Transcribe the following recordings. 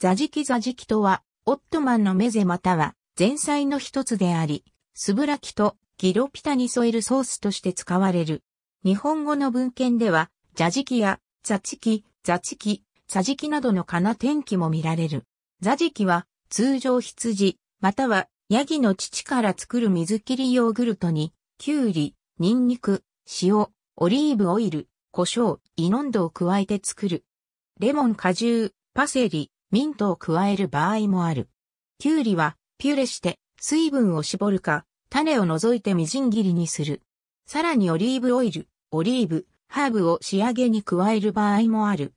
座敷座敷とは、オットマンのメゼまたは、前菜の一つであり、スブラキとギロピタに添えるソースとして使われる。日本語の文献では、座敷や、座敷、座敷、座敷などのかな天気も見られる。座敷は、通常羊、または、ヤギの乳から作る水切りヨーグルトに、きゅうり、ニンニク、塩、オリーブオイル、胡椒、イノンドを加えて作る。レモン果汁、パセリ、ミントを加える場合もある。キュウリはピュレして水分を絞るか、種を除いてみじん切りにする。さらにオリーブオイル、オリーブ、ハーブを仕上げに加える場合もある。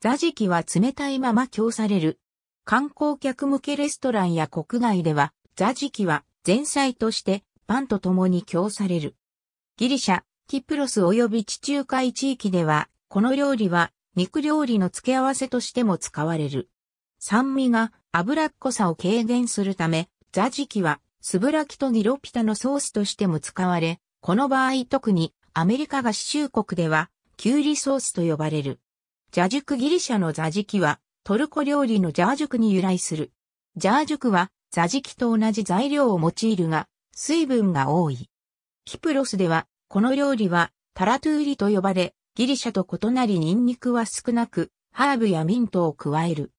ザジキは冷たいまま供される。観光客向けレストランや国外では、ザジキは前菜としてパンと共に供される。ギリシャ、キプロス及び地中海地域では、この料理は肉料理の付け合わせとしても使われる。酸味が脂っこさを軽減するため、ザジキはスブラキとニロピタのソースとしても使われ、この場合特にアメリカ合衆国ではキュウリソースと呼ばれる。ジャジュクギリシャのザジキはトルコ料理のジャージュクに由来する。ジャージュクはザジキと同じ材料を用いるが、水分が多い。キプロスでは、この料理はタラトゥーリと呼ばれ、ギリシャと異なりニンニクは少なく、ハーブやミントを加える。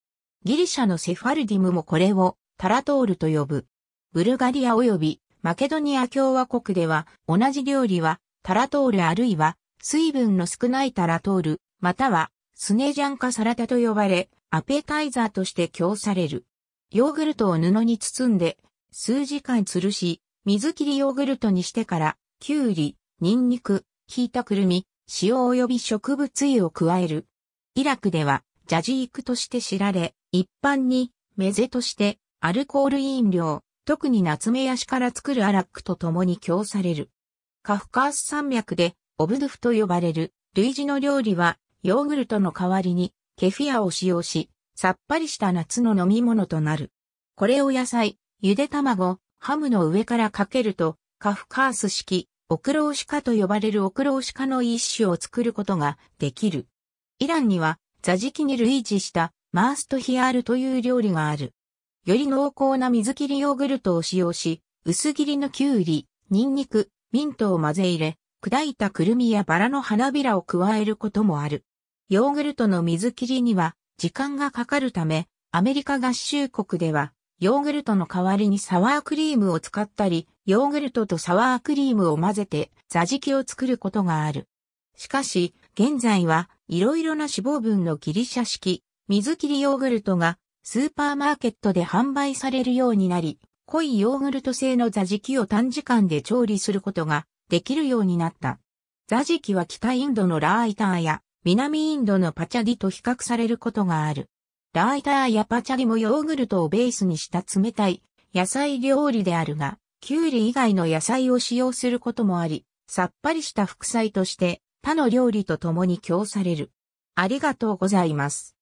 ギリシャのセファルディムもこれをタラトールと呼ぶ。ブルガリア及びマケドニア共和国では同じ料理はタラトールあるいは水分の少ないタラトール、またはスネジャンカサラタと呼ばれ、アペタイザーとして供される。ヨーグルトを布に包んで、数時間吊るし、水切りヨーグルトにしてから、キュウリ、ニンニク、ひいたくるみ、塩及び植物油を加える。イラクでは、ジャジークとして知られ、一般に、メゼとして、アルコール飲料、特にナツメヤシから作るアラックと共に供される。カフカース山脈で、オブドゥフと呼ばれる、類似の料理は、ヨーグルトの代わりに、ケフィアを使用し、さっぱりした夏の飲み物となる。これを野菜、ゆで卵、ハムの上からかけると、カフカース式、オクローシカと呼ばれるオクローシカの一種を作ることができる。イランには、ザジキに類似したマーストヒアールという料理がある。より濃厚な水切りヨーグルトを使用し、薄切りのキュウリ、ニンニク、ミントを混ぜ入れ、砕いたクルミやバラの花びらを加えることもある。ヨーグルトの水切りには時間がかかるため、アメリカ合衆国では、ヨーグルトの代わりにサワークリームを使ったり、ヨーグルトとサワークリームを混ぜて、座敷を作ることがある。しかし、現在は、いろいろな脂肪分のギリシャ式、水切りヨーグルトがスーパーマーケットで販売されるようになり、濃いヨーグルト製の座敷を短時間で調理することができるようになった。座敷は北インドのラーイターや南インドのパチャディと比較されることがある。ラーイターやパチャディもヨーグルトをベースにした冷たい野菜料理であるが、キュウリ以外の野菜を使用することもあり、さっぱりした副菜として他の料理と共に供される。ありがとうございます。